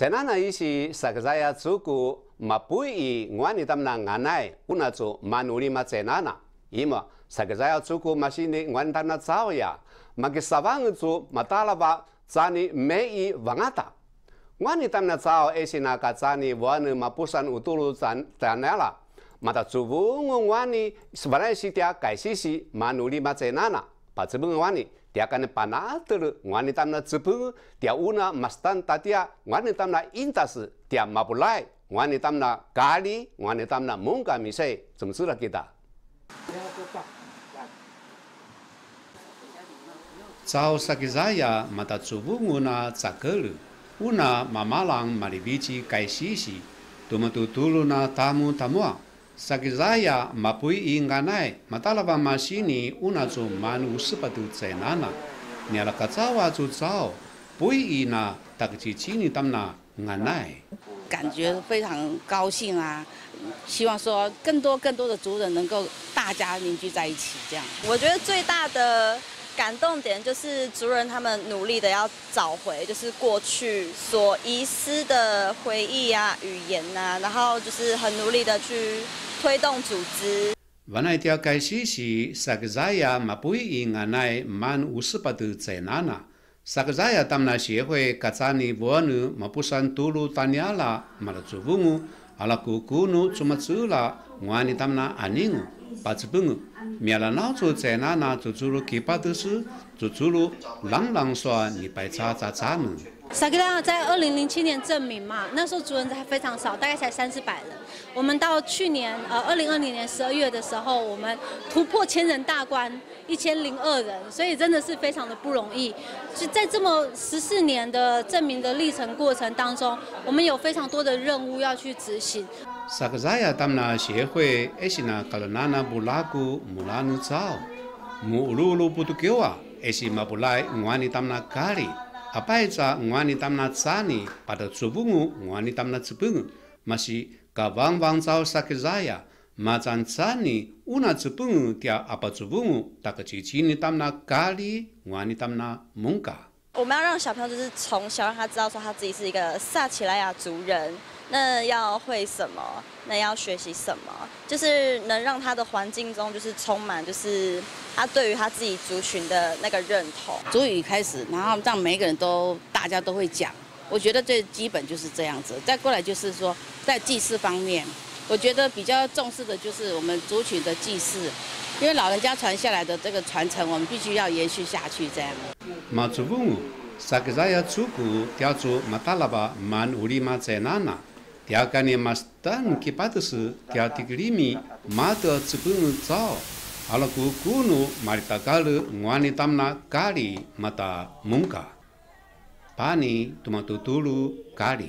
陈安娜伊是萨克萨亚族古马布伊，我尼他们那阿奶，我那族马努里马陈安娜，伊么萨克萨亚族古马是尼我尼他们那早呀，马个萨万个族马达拉巴扎尼梅伊瓦阿达，我尼他们那早伊是那个扎尼我尼马布山乌杜鲁赞赞奈啦，马达族古我尼是本来是条改西西马努里马陈安娜。patsibung wani tia kane panater wani tamna tsipung tia una mastan tatia wani tamna intas tia mapulai wani tamna kali wani tamna mungka misai tsumsura kita Tsao sakizaya mata tsubung una tsakelu una mamalang maribici kaisisi tumatu na tamu tamuang 所以大家，每一位爷爷奶奶，每代老先生呢，unaso manusipatut sa nana niyala ka sa wajutsao, bayi na dagat si ni damna ngay. 感觉非常高兴啊！希望说更多更多的族人能够大家凝聚在一起这样。我觉得最大的感动点就是族人他们努力的要找回，就是过去所遗失的回忆啊、语言啊，然后就是很努力的去。推动组织。我那一条开是十个仔呀，嘛不会因个内唔按五十八度在那那。十个仔呀，他们协会个仔呢，保安呢，嘛不是走路打你拉，嘛了祝福我，阿拉哥哥呢，怎么走啦？我呢，他们爱你我，把这本我，免了老早在那那做走路几百都是做走路，冷冷说你白查查查呢？萨克拉在二零零七年证明嘛，那时候族人还非常少，大概才三四百人。我们到去年，呃，二零二零年十二月的时候，我们突破千人大关，一千零二人，所以真的是非常的不容易。就在这么十四年的证明的历程过程当中，我们有非常多的任务要去执行。apa itu? ngwani tamna tsani pada tsubungu ngwani tamna tsubungu masih kawang wang zao sakizaya macan tsani una tsubungu tia apa tsubungu taka cici ni tamna kali ngwani tamna mungka 我们要让小朋友就是从小让他知道说他自己是一个萨奇莱雅族人，那要会什么？那要学习什么？就是能让他的环境中就是充满就是他对于他自己族群的那个认同。族语开始，然后让每个人都大家都会讲。我觉得最基本就是这样子。再过来就是说在祭祀方面，我觉得比较重视的就是我们族群的祭祀。因为老人家传下来的这个传承，我们必须要延续下去。这样。毛主席说：“啥个人要出国，要做马大喇叭，满屋里满在那那，第二个嘛，单鸡巴的是叫提个米，马的只不早，阿拉姑姑呢，马里打高了，我呢他们呢，高的马打木卡，把你他妈都丢了高的。”